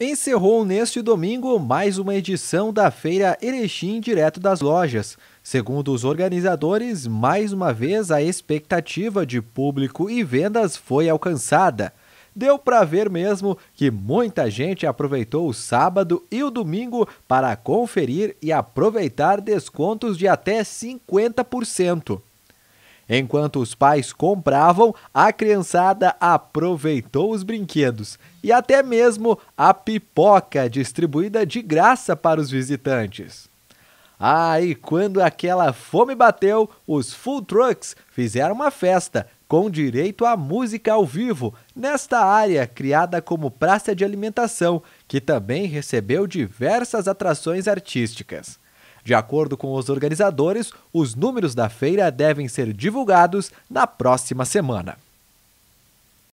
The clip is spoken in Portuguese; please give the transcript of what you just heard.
encerrou neste domingo mais uma edição da Feira Erechim Direto das Lojas. Segundo os organizadores, mais uma vez a expectativa de público e vendas foi alcançada. Deu para ver mesmo que muita gente aproveitou o sábado e o domingo para conferir e aproveitar descontos de até 50%. Enquanto os pais compravam, a criançada aproveitou os brinquedos e até mesmo a pipoca distribuída de graça para os visitantes. Ah, e quando aquela fome bateu, os Full Trucks fizeram uma festa com direito à música ao vivo nesta área criada como praça de alimentação, que também recebeu diversas atrações artísticas. De acordo com os organizadores, os números da feira devem ser divulgados na próxima semana.